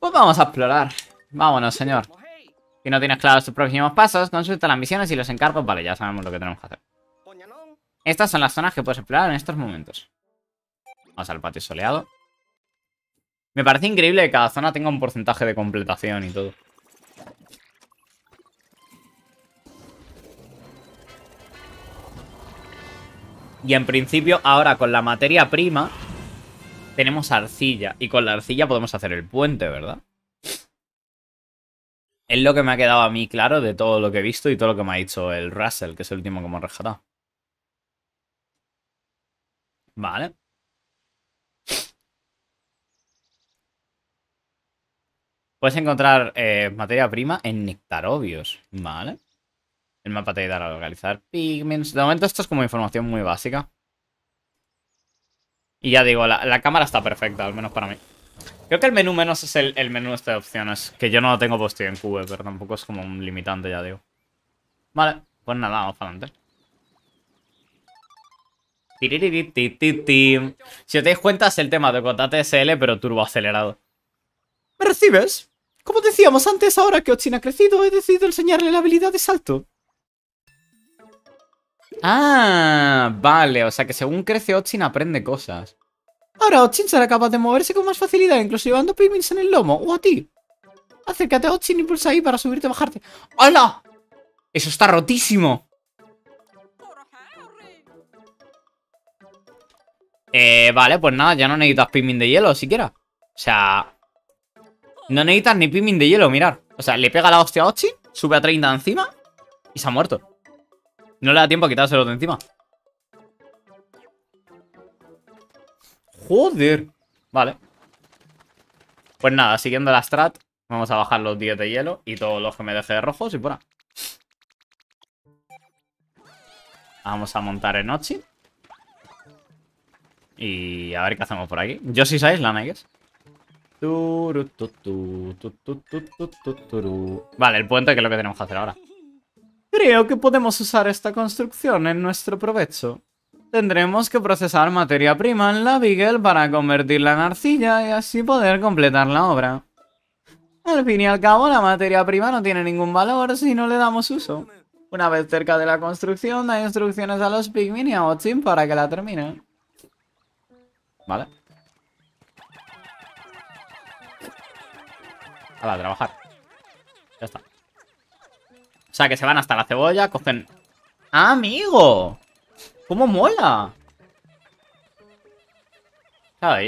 Pues vamos a explorar. Vámonos, señor. Si no tienes claros tus próximos pasos, consulta las misiones y los encargos. Vale, ya sabemos lo que tenemos que hacer. Estas son las zonas que puedes explorar en estos momentos. Vamos al patio soleado. Me parece increíble que cada zona tenga un porcentaje de completación y todo. Y en principio, ahora con la materia prima, tenemos arcilla. Y con la arcilla podemos hacer el puente, ¿verdad? Es lo que me ha quedado a mí claro de todo lo que he visto y todo lo que me ha dicho el Russell, que es el último que hemos rescatado. Vale. Puedes encontrar eh, materia prima en nectarobios. Vale. El mapa te ayudará a localizar pigments. De momento esto es como información muy básica. Y ya digo, la, cámara está perfecta, al menos para mí. Creo que el menú menos es el, el menú este de opciones, que yo no lo tengo puesto en Cube, pero tampoco es como un limitante, ya digo. Vale, pues nada, vamos para adelante. Si os dais cuenta es el tema de Cotate SL, pero turbo acelerado. ¿Me recibes? Como decíamos antes, ahora que Ochin ha crecido, he decidido enseñarle la habilidad de salto. Ah, vale, o sea que según crece Ochin aprende cosas. Ahora Ochin será capaz de moverse con más facilidad, incluso llevando pimins en el lomo o a ti. Acércate a Ochin y pulsa ahí para subirte o bajarte. ¡Hala! ¡Eso está rotísimo! Eh, vale, pues nada, ya no necesitas Pikmin de hielo siquiera. O sea... No necesitas ni Pikmin de hielo, mirar. O sea, le pega la hostia a Ochin sube a 30 encima y se ha muerto. No le da tiempo a el de encima. Joder. Vale. Pues nada, siguiendo la strat, vamos a bajar los 10 de hielo y todos los que me deje de rojos y fuera. Vamos a montar en Ochi. Y a ver qué hacemos por aquí. Yo sí sabéis la negues. Vale, el puente que es lo que tenemos que hacer ahora. Creo que podemos usar esta construcción en nuestro provecho tendremos que procesar materia prima en la Beagle para convertirla en arcilla y así poder completar la obra. Al fin y al cabo, la materia prima no tiene ningún valor si no le damos uso. Una vez cerca de la construcción, da instrucciones a los Pikmin y a Otsin para que la terminen. Vale. A a trabajar. Ya está. O sea, que se van hasta la cebolla, cogen... ¡Ah, ¡Amigo! ¿Cómo mola?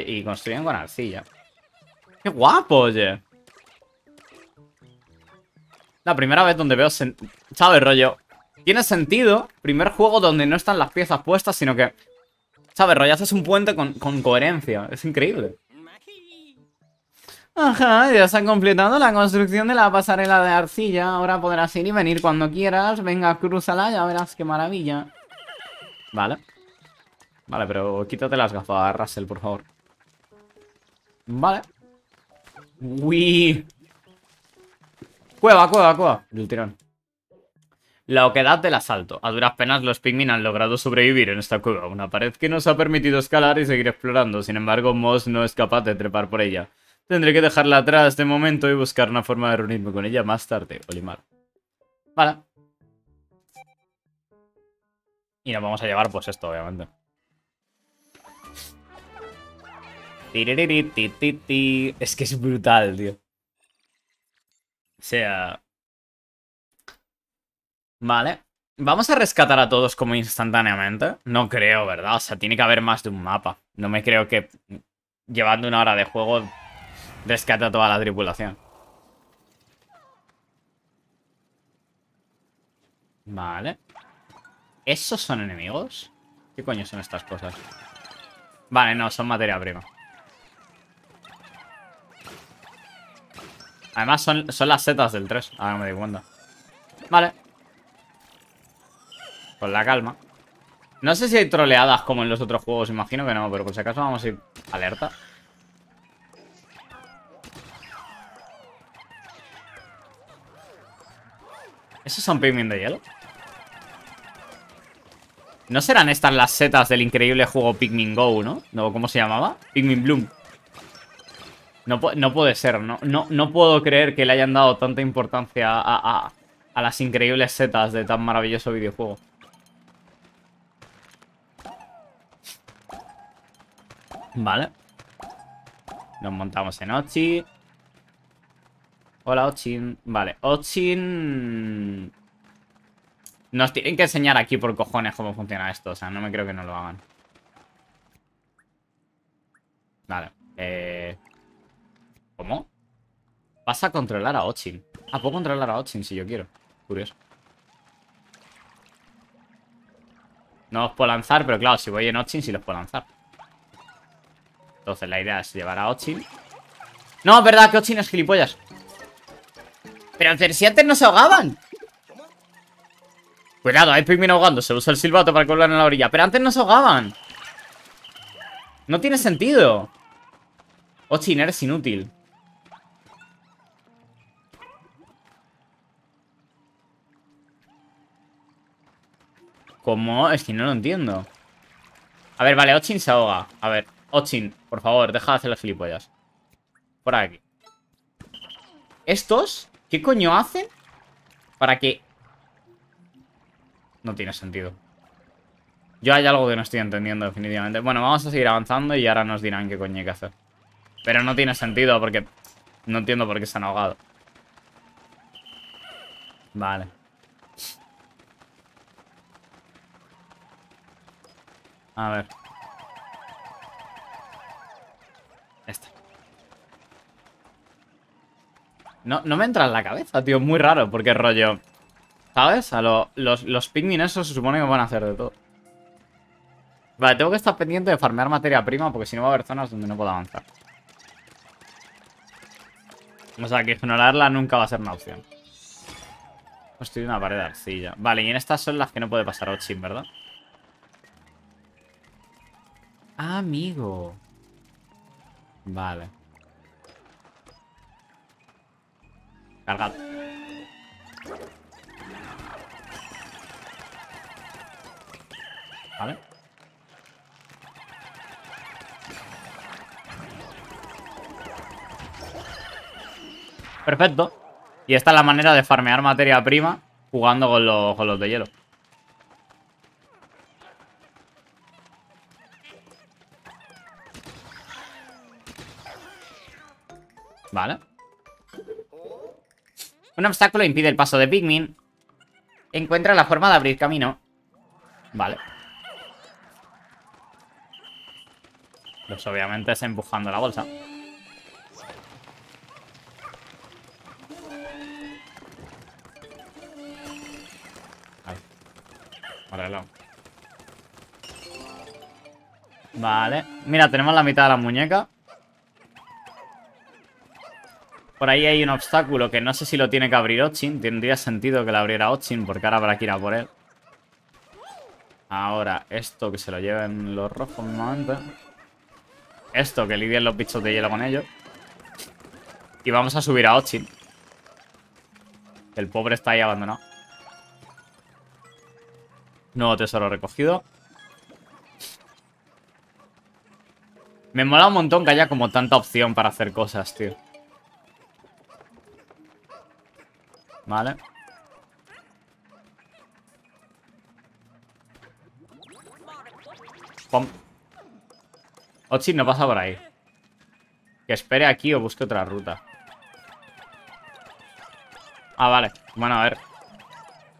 y, construyen con arcilla. ¡Qué guapo, oye! La primera vez donde veo... ¿Sabes, rollo? Tiene sentido. Primer juego donde no están las piezas puestas, sino que... ¿Sabes, rollo? Haces un puente con, coherencia. Es increíble. Ajá, ya se ha completado la construcción de la pasarela de arcilla. Ahora podrás ir y venir cuando quieras. Venga, crúzala, ya verás qué maravilla. Vale. Vale, pero quítate las gafas, Russell, por favor. Vale. Uy. Cueva, cueva, cueva. el tirón. La oquedad del asalto. A duras penas los pigmin han logrado sobrevivir en esta cueva, una pared que nos ha permitido escalar y seguir explorando. Sin embargo, Moss no es capaz de trepar por ella. Tendré que dejarla atrás de momento y buscar una forma de reunirme con ella más tarde, Olimar. Vale. Y nos vamos a llevar pues esto, obviamente. Es que es brutal, tío. O sea... Vale. ¿Vamos a rescatar a todos como instantáneamente? No creo, ¿verdad? O sea, tiene que haber más de un mapa. No me creo que llevando una hora de juego rescate toda la tripulación. Vale. ¿Esos son enemigos? ¿Qué coño son estas cosas? Vale, no, son materia prima. Además son, son las setas del 3. Ahora me di cuenta. Vale. Con la calma. No sé si hay troleadas como en los otros juegos. Imagino que no, pero por si acaso vamos a ir alerta. ¿Esos son Pikmin de hielo? No serán estas las setas del increíble juego Pikmin Go, ¿no? ¿Cómo se llamaba? Pikmin Bloom. No, no puede ser, no, no, puedo creer que le hayan dado tanta importancia a, a las increíbles setas de tan maravilloso videojuego. Vale. Nos montamos en Ochi. Hola, Ochin. Vale, Ochin... Nos tienen que enseñar aquí por cojones cómo funciona esto. O sea, no me creo que no lo hagan. Vale. Eh, ¿Cómo? Vas a controlar a Ochin. Ah, puedo controlar a Ochin si yo quiero. Curioso. No los puedo lanzar, pero claro, si voy en Ochin sí los puedo lanzar. Entonces la idea es llevar a Ochin. No, es verdad que Ochin es gilipollas. Pero si antes no se ahogaban. Cuidado, hay Pikmin Se Usa el silbato para colgar en la orilla. Pero antes no se ahogaban. No tiene sentido. Ochin, eres inútil. ¿Cómo? Es que no lo entiendo. A ver, vale, Ochin se ahoga. A ver, Ochin, por favor, deja de hacer las gilipollas. Por aquí. ¿Estos? ¿Qué coño hacen? Para que no tiene sentido. Yo hay algo que no estoy entendiendo definitivamente. Bueno, vamos a seguir avanzando y ahora nos dirán qué coño hay que hacer. Pero no tiene sentido porque no entiendo por qué se han ahogado. Vale. A ver. Esta. No, me entra en la cabeza, tío. Muy raro porque rollo... ¿Sabes? A los, los esos se supone que van a hacer de todo. Vale, tengo que estar pendiente de farmear materia prima porque si no va a haber zonas donde no puedo avanzar. O sea, que ignorarla nunca va a ser una opción. Construir una pared de arcilla. Vale, y en estas son las que no puede pasar Ochin, ¿verdad? Ah, amigo. Vale. Cargado. ¿Vale? Perfecto. Y esta es la manera de farmear materia prima jugando con los, con de hielo. Vale. Un obstáculo impide el paso de Pikmin. Encuentra la forma de abrir camino. Vale. Pues obviamente es empujando la bolsa. Vale. Mira, tenemos la mitad de la muñeca. Por ahí hay un obstáculo que no sé si lo tiene que abrir Ochin. Tendría sentido que lo abriera Ochin porque ahora habrá que ir a por él. Ahora, esto que se lo lleven los rojos momento esto, que lidien los bichos de hielo con ellos. Y vamos a subir a Ochin. El pobre está ahí abandonado. Nuevo tesoro recogido. Me mola un montón que haya como tanta opción para hacer cosas, tío. Vale. Pomp. Ochi, no pasa por ahí. Que espere aquí o busque otra ruta. Ah, vale. Bueno, a ver.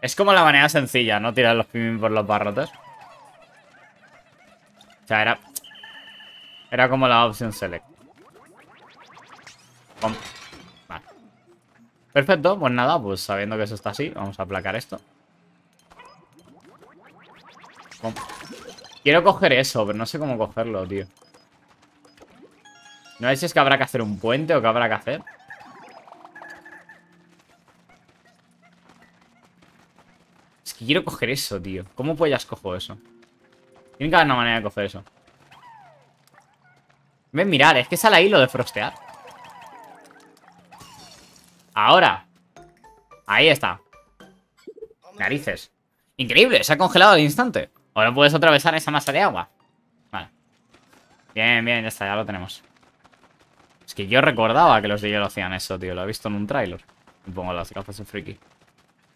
Es como la manera sencilla, ¿no? Tirar los pimín por los barrotes. O sea, era... Era como la opción select. Vale. Perfecto. Pues nada, pues sabiendo que eso está así, vamos a aplacar esto. Quiero coger eso, pero no sé cómo cogerlo, tío. No sé si es que habrá que hacer un puente o que habrá que hacer. Es que quiero coger eso, tío. ¿Cómo pues ya cojo eso? Tiene que haber una manera de coger eso. Ven, mirar, es que sale ahí lo de frostear. Ahora. Ahí está. Narices. Increíble, se ha congelado al instante. Ahora puedes atravesar esa masa de agua. Vale. Bien, bien, ya está, ya lo tenemos. Es que yo recordaba que los de lo hacían eso, tío. Lo he visto en un tráiler. Me pongo las gafas de friki.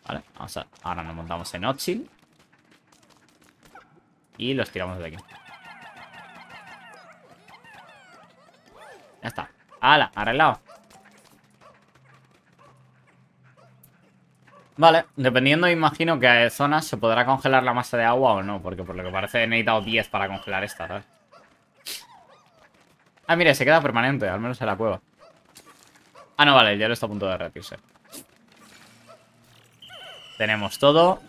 Vale, vamos a... Ahora nos montamos en Ochil. Y los tiramos de aquí. Ya está. ¡Hala! Arreglado. Vale, dependiendo, imagino que hay zonas se podrá congelar la masa de agua o no, porque por lo que parece he necesitado 10 para congelar esta, ¿sabes? Ah, mire, se queda permanente, al menos en la cueva. Ah, no, vale, Ya lo está a punto de derretirse. Tenemos todo.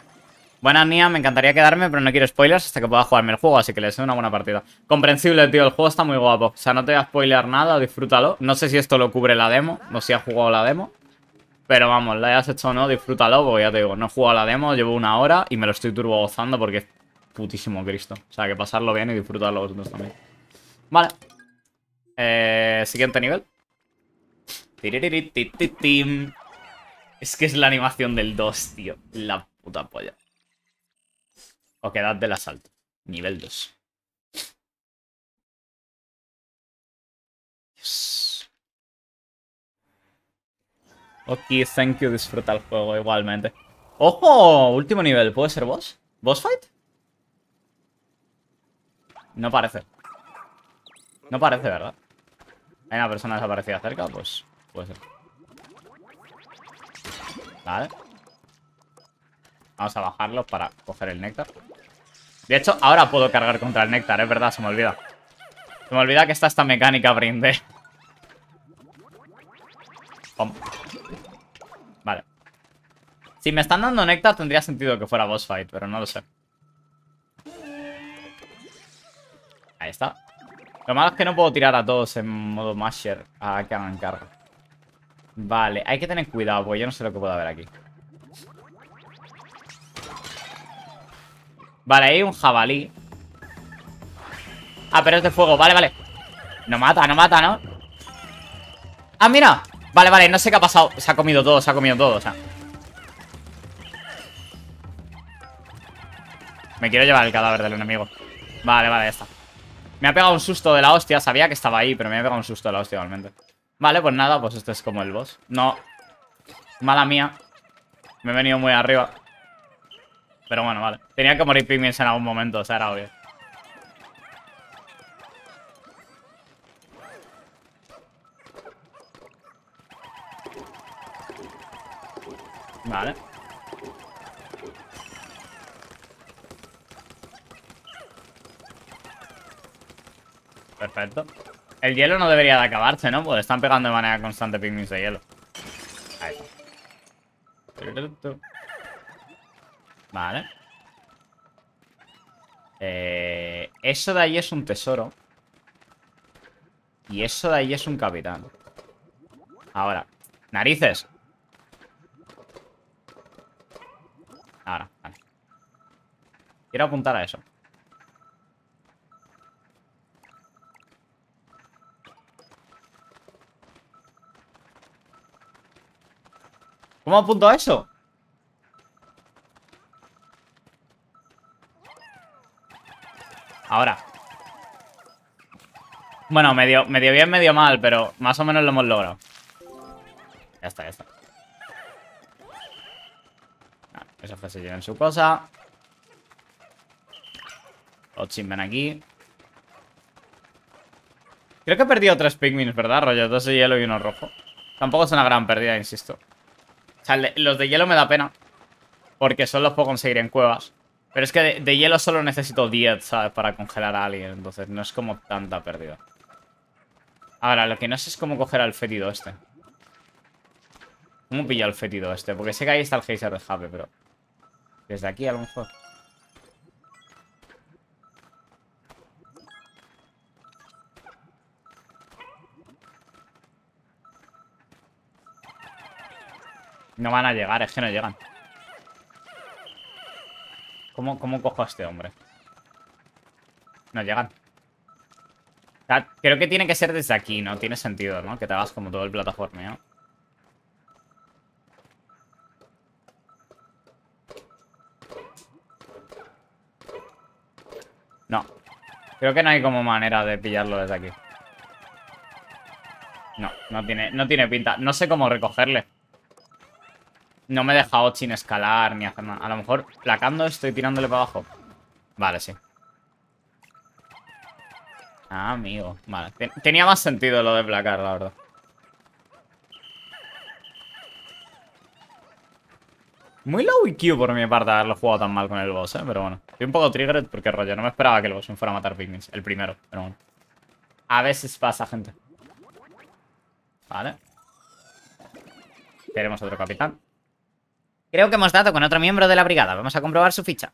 Buenas, Nia, me encantaría quedarme, pero no quiero spoilers hasta que pueda jugarme el juego, así que les doy una buena partida. Comprensible, tío, el juego está muy guapo. O sea, no te voy a spoiler nada, disfrútalo. No sé si esto lo cubre la demo, no sé si has jugado la demo. Pero vamos, la hayas hecho o no, disfrútalo, porque ya te digo, no he jugado la demo, llevo una hora y me lo estoy turbo gozando porque es putísimo Cristo. O sea, que pasarlo bien y disfrutarlo vosotros también. Vale. Eh, Siguiente nivel. Es que es la animación del 2, tío. La puta polla. O quedad del asalto. Nivel 2. Ok, thank you. Disfruta el juego igualmente. ¡Ojo! Último nivel. ¿Puede ser boss? ¿Boss fight? No parece. No parece, ¿verdad? Hay una persona desaparecida cerca, pues puede ser. Vale. Vamos a bajarlo para coger el néctar. De hecho, ahora puedo cargar contra el néctar, es verdad, se me olvida. Se me olvida que está esta mecánica brinde. Vale. Si me están dando néctar tendría sentido que fuera boss fight, pero no lo sé. Ahí está. Lo malo es que no puedo tirar a todos en modo masher a ah, que arrancar Vale, hay que tener cuidado, porque yo no sé lo que puedo haber aquí. Vale, hay un jabalí. Ah, pero es de fuego. Vale, vale. No mata, no mata, ¿no? ¡Ah, mira! Vale, vale, no sé qué ha pasado. Se ha comido todo, se ha comido todo, o sea. Me quiero llevar el cadáver del enemigo. Vale, vale, ya está. Me ha pegado un susto de la hostia. Sabía que estaba ahí, pero me ha pegado un susto de la hostia igualmente. Vale, pues nada, pues este es como el boss. No. Mala mía. Me he venido muy arriba. Pero bueno, vale. Tenía que morir pigmins en algún momento, o sea, era obvio. Vale. Perfecto. El hielo no debería de acabarse, ¿no? Pues están pegando de manera constante pigmins de hielo. Ahí Vale. Eh, eso de ahí es un tesoro. Y eso de ahí es un capitán. Ahora. Narices. Ahora, vale. Quiero apuntar a eso. ¿Cómo apunto a eso? Ahora Bueno, medio, medio bien, medio mal Pero más o menos lo hemos logrado Ya está, ya está Esos que se su cosa Ochin, ven aquí Creo que he perdido tres pigmins, ¿verdad? Rollo, dos de hielo y uno rojo Tampoco es una gran pérdida, insisto sea, los de hielo me da pena. Porque solo los puedo conseguir en cuevas. Pero es que de, hielo solo necesito 10, ¿sabes? Para congelar a alguien. Entonces no es como tanta pérdida. Ahora, lo que no sé es cómo coger al fétido este. ¿Cómo pillar al fétido este? Porque sé que ahí está el geyser de Jape, pero... Desde aquí a lo mejor. No van a llegar, es que no llegan. ¿Cómo, cómo cojo a este hombre? No llegan. creo que tiene que ser desde aquí, ¿no? Tiene sentido, ¿no? Que te hagas como todo el plataforma, ¿no? No. Creo que no hay como manera de pillarlo desde aquí. No, no tiene, no tiene pinta. No sé cómo recogerle. No me he dejado sin escalar ni hacer nada. A lo mejor placando estoy tirándole para abajo. Vale, sí. Ah, amigo. Vale. tenía más sentido lo de placar, la verdad. Muy low IQ e por mi parte haberlo jugado tan mal con el boss, ¿eh? Pero bueno. Estoy un poco triggered porque, rollo, no me esperaba que el boss me fuera a matar pigmins. El primero, pero bueno. A veces pasa, gente. Vale. Tenemos otro capitán. Creo que hemos dado con otro miembro de la brigada. Vamos a comprobar su ficha.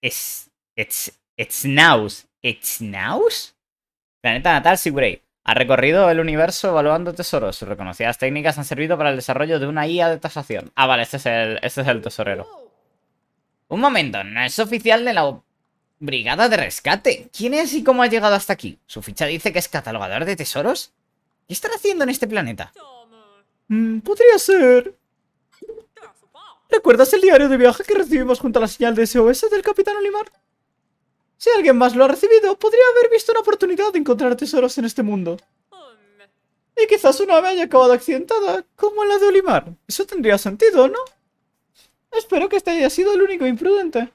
Es... Es... Es Naus. ¿Es Naus? Planeta natal Sigurey. Ha recorrido el universo evaluando tesoros. Sus reconocidas técnicas han servido para el desarrollo de una IA de tasación. Ah, vale, este es el, este es el tesorero. Un momento, no es oficial de la brigada de rescate. ¿Quién es y cómo ha llegado hasta aquí? ¿Su ficha dice que es catalogador de tesoros? ¿Qué están haciendo en este planeta? Mm, podría ser. ¿Recuerdas el diario de viaje que recibimos junto a la señal de SOS del Capitán Olimar? Si alguien más lo ha recibido, podría haber visto una oportunidad de encontrar tesoros en este mundo. Y quizás una ave haya acabado accidentada, como la de Olimar. Eso tendría sentido, ¿no? Espero que este haya sido el único imprudente.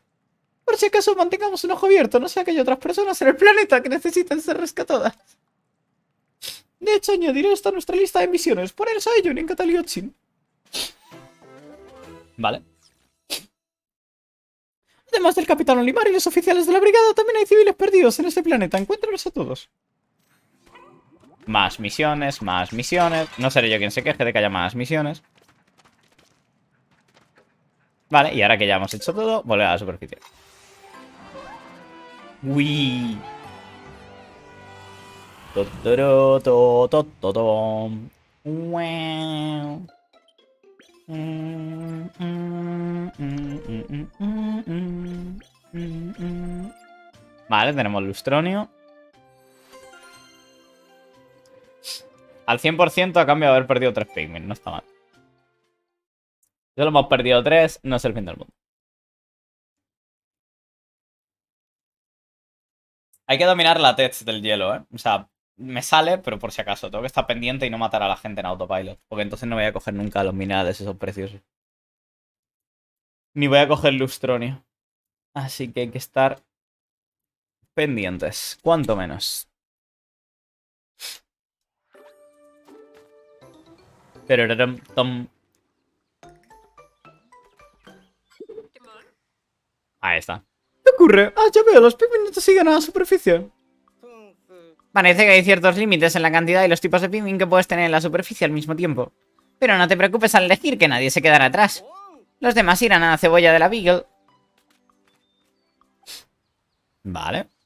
Por si acaso mantengamos un ojo abierto, no sea que haya otras personas en el planeta que necesiten ser rescatadas. De hecho, añadiré esta a nuestra lista de misiones. Por el Saiyun en Kataliochin. Vale. Además del Capitán Olimar y los oficiales de la brigada, también hay civiles perdidos en este planeta. Encuéntralos a todos. Más misiones, más misiones. No seré yo quien se queje de que haya más misiones. Vale, y ahora que ya hemos hecho todo, volver a la superficie. Uy vale, tenemos Lustronio. Al 100% a cambio de haber perdido tres Pikmin, no está mal. Solo hemos perdido 3, no es el fin del mundo. Hay que dominar la tech del hielo, ¿eh? O sea, me sale, pero por si acaso, tengo que estar pendiente y no matar a la gente en autopilot. Porque entonces no voy a coger nunca los minerales esos preciosos. Ni voy a coger lustronio. Así que hay que estar pendientes, cuanto menos. Pero tom. Ahí está. ¿Qué ocurre? Ah, ya veo, los te siguen a la superficie. Parece que hay ciertos límites en la cantidad y los tipos de pingüín que puedes tener en la superficie al mismo tiempo. Pero no te preocupes al decir que nadie se quedará atrás. Los demás irán a la cebolla de la Beagle. Vale.